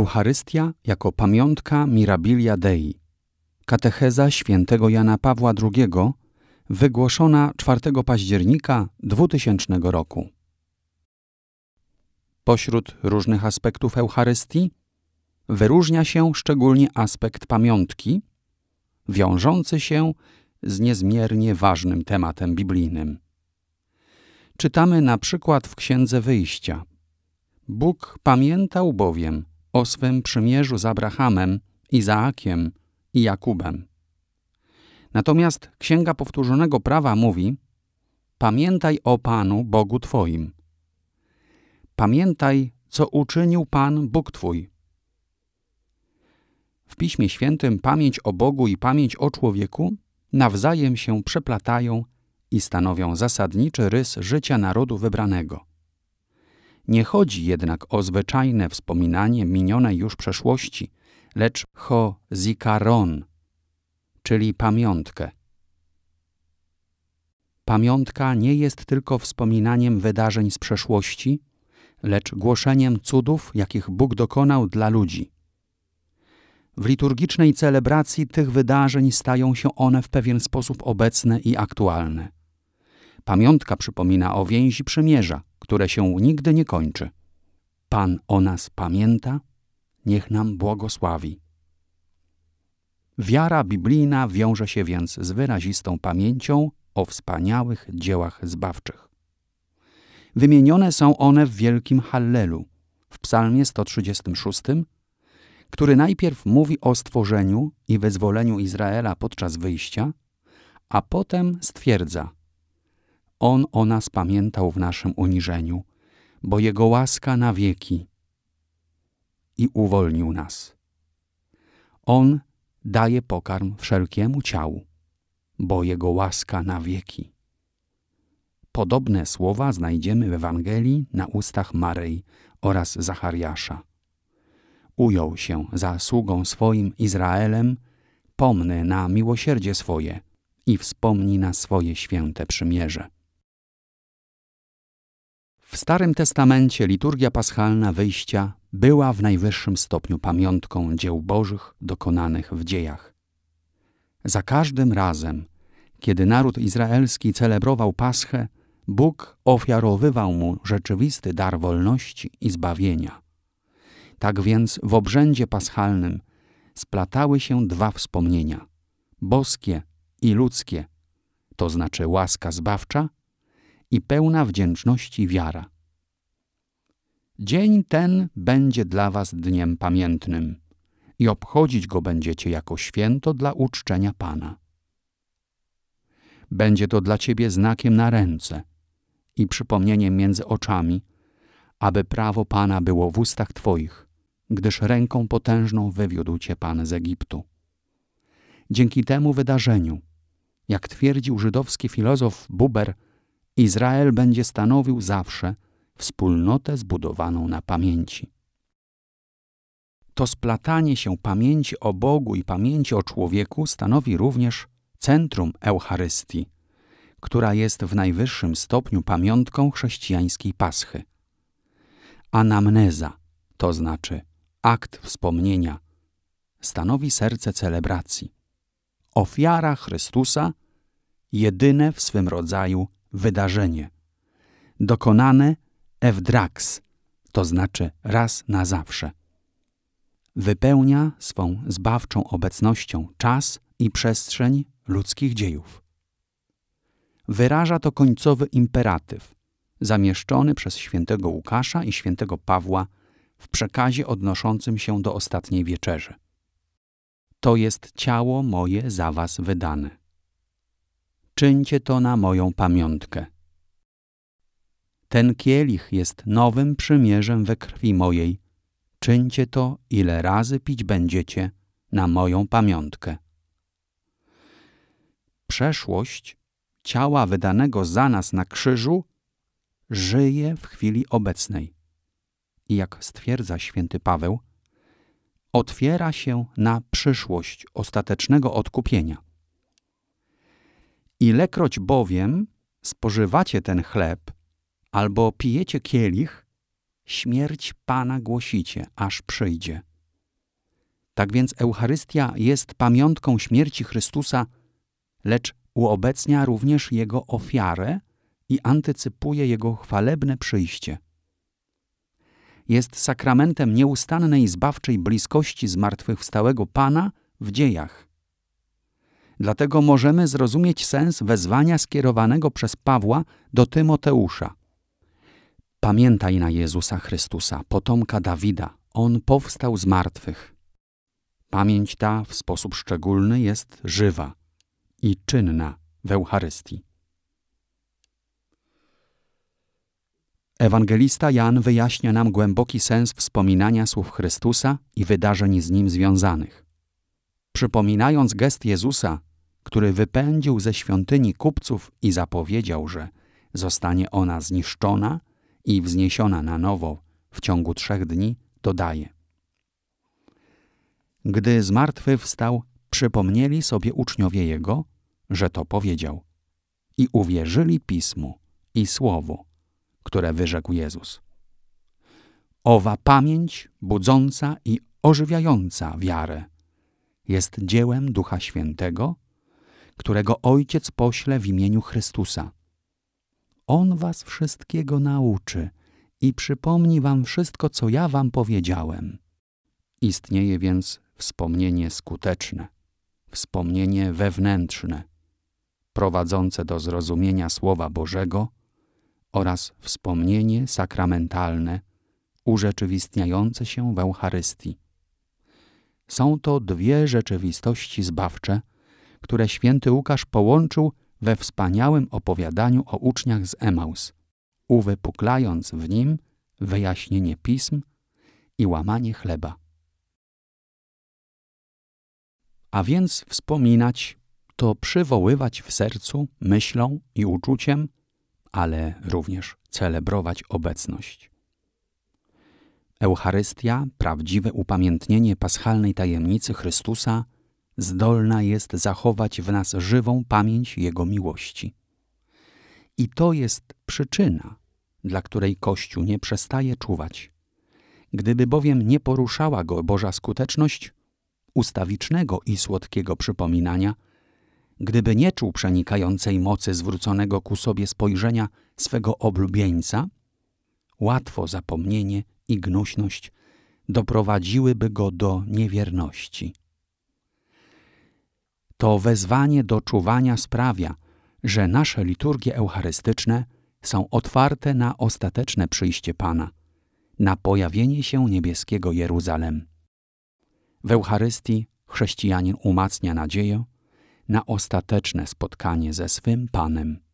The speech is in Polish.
Eucharystia jako pamiątka Mirabilia Dei. Katecheza świętego Jana Pawła II, wygłoszona 4 października 2000 roku. Pośród różnych aspektów Eucharystii wyróżnia się szczególnie aspekt pamiątki, wiążący się z niezmiernie ważnym tematem biblijnym. Czytamy na przykład w Księdze Wyjścia. Bóg pamiętał bowiem, o swym przymierzu z Abrahamem, Izaakiem i Jakubem. Natomiast Księga Powtórzonego Prawa mówi: Pamiętaj o Panu Bogu Twoim. Pamiętaj, co uczynił Pan Bóg Twój. W Piśmie Świętym pamięć o Bogu i pamięć o człowieku nawzajem się przeplatają i stanowią zasadniczy rys życia narodu wybranego. Nie chodzi jednak o zwyczajne wspominanie minionej już przeszłości, lecz ho zikaron, czyli pamiątkę. Pamiątka nie jest tylko wspominaniem wydarzeń z przeszłości, lecz głoszeniem cudów, jakich Bóg dokonał dla ludzi. W liturgicznej celebracji tych wydarzeń stają się one w pewien sposób obecne i aktualne. Pamiątka przypomina o więzi przymierza, które się nigdy nie kończy. Pan o nas pamięta, niech nam błogosławi. Wiara biblijna wiąże się więc z wyrazistą pamięcią o wspaniałych dziełach zbawczych. Wymienione są one w wielkim Hallelu, w psalmie 136, który najpierw mówi o stworzeniu i wyzwoleniu Izraela podczas wyjścia, a potem stwierdza – on o nas pamiętał w naszym uniżeniu, bo Jego łaska na wieki i uwolnił nas. On daje pokarm wszelkiemu ciału, bo Jego łaska na wieki. Podobne słowa znajdziemy w Ewangelii na ustach Maryi oraz Zachariasza. Ujął się za sługą swoim Izraelem, pomny na miłosierdzie swoje i wspomni na swoje święte przymierze. W Starym Testamencie liturgia paschalna wyjścia była w najwyższym stopniu pamiątką dzieł bożych dokonanych w dziejach. Za każdym razem, kiedy naród izraelski celebrował Paschę, Bóg ofiarowywał mu rzeczywisty dar wolności i zbawienia. Tak więc w obrzędzie paschalnym splatały się dwa wspomnienia: boskie i ludzkie, to znaczy łaska zbawcza – i pełna wdzięczności wiara. Dzień ten będzie dla was dniem pamiętnym i obchodzić go będziecie jako święto dla uczczenia Pana. Będzie to dla ciebie znakiem na ręce i przypomnieniem między oczami, aby prawo Pana było w ustach twoich, gdyż ręką potężną wywiódł cię Pan z Egiptu. Dzięki temu wydarzeniu, jak twierdził żydowski filozof Buber, Izrael będzie stanowił zawsze wspólnotę zbudowaną na pamięci. To splatanie się pamięci o Bogu i pamięci o człowieku stanowi również centrum Eucharystii, która jest w najwyższym stopniu pamiątką chrześcijańskiej Paschy. Anamneza, to znaczy akt wspomnienia, stanowi serce celebracji. Ofiara Chrystusa, jedyne w swym rodzaju wydarzenie. Dokonane evdrax, to znaczy raz na zawsze. Wypełnia swą zbawczą obecnością czas i przestrzeń ludzkich dziejów. Wyraża to końcowy imperatyw, zamieszczony przez świętego Łukasza i świętego Pawła w przekazie odnoszącym się do ostatniej wieczerzy. To jest ciało moje za was wydane czyńcie to na moją pamiątkę. Ten kielich jest nowym przymierzem we krwi mojej. Czyńcie to, ile razy pić będziecie, na moją pamiątkę. Przeszłość ciała wydanego za nas na krzyżu żyje w chwili obecnej. I jak stwierdza święty Paweł, otwiera się na przyszłość ostatecznego odkupienia. Ilekroć bowiem spożywacie ten chleb albo pijecie kielich, śmierć Pana głosicie, aż przyjdzie. Tak więc Eucharystia jest pamiątką śmierci Chrystusa, lecz uobecnia również Jego ofiarę i antycypuje Jego chwalebne przyjście. Jest sakramentem nieustannej zbawczej bliskości zmartwychwstałego Pana w dziejach – Dlatego możemy zrozumieć sens wezwania skierowanego przez Pawła do Tymoteusza. Pamiętaj na Jezusa Chrystusa, potomka Dawida. On powstał z martwych. Pamięć ta w sposób szczególny jest żywa i czynna w Eucharystii. Ewangelista Jan wyjaśnia nam głęboki sens wspominania słów Chrystusa i wydarzeń z nim związanych. Przypominając gest Jezusa, który wypędził ze świątyni kupców i zapowiedział, że zostanie ona zniszczona i wzniesiona na nowo w ciągu trzech dni, dodaje. Gdy zmartwychwstał, przypomnieli sobie uczniowie Jego, że to powiedział i uwierzyli Pismu i Słowu, które wyrzekł Jezus. Owa pamięć budząca i ożywiająca wiarę jest dziełem Ducha Świętego, którego Ojciec pośle w imieniu Chrystusa. On was wszystkiego nauczy i przypomni wam wszystko, co ja wam powiedziałem. Istnieje więc wspomnienie skuteczne, wspomnienie wewnętrzne, prowadzące do zrozumienia Słowa Bożego oraz wspomnienie sakramentalne, urzeczywistniające się w Eucharystii. Są to dwie rzeczywistości zbawcze, które święty Łukasz połączył we wspaniałym opowiadaniu o uczniach z Emaus, uwypuklając w nim wyjaśnienie pism i łamanie chleba. A więc wspominać to przywoływać w sercu, myślą i uczuciem, ale również celebrować obecność. Eucharystia, prawdziwe upamiętnienie paschalnej tajemnicy Chrystusa, zdolna jest zachować w nas żywą pamięć Jego miłości. I to jest przyczyna, dla której Kościół nie przestaje czuwać. Gdyby bowiem nie poruszała go Boża skuteczność ustawicznego i słodkiego przypominania, gdyby nie czuł przenikającej mocy zwróconego ku sobie spojrzenia swego oblubieńca, łatwo zapomnienie i gnuśność doprowadziłyby go do niewierności. To wezwanie do czuwania sprawia, że nasze liturgie eucharystyczne są otwarte na ostateczne przyjście Pana, na pojawienie się niebieskiego Jeruzalem. W Eucharystii chrześcijanin umacnia nadzieję na ostateczne spotkanie ze swym Panem.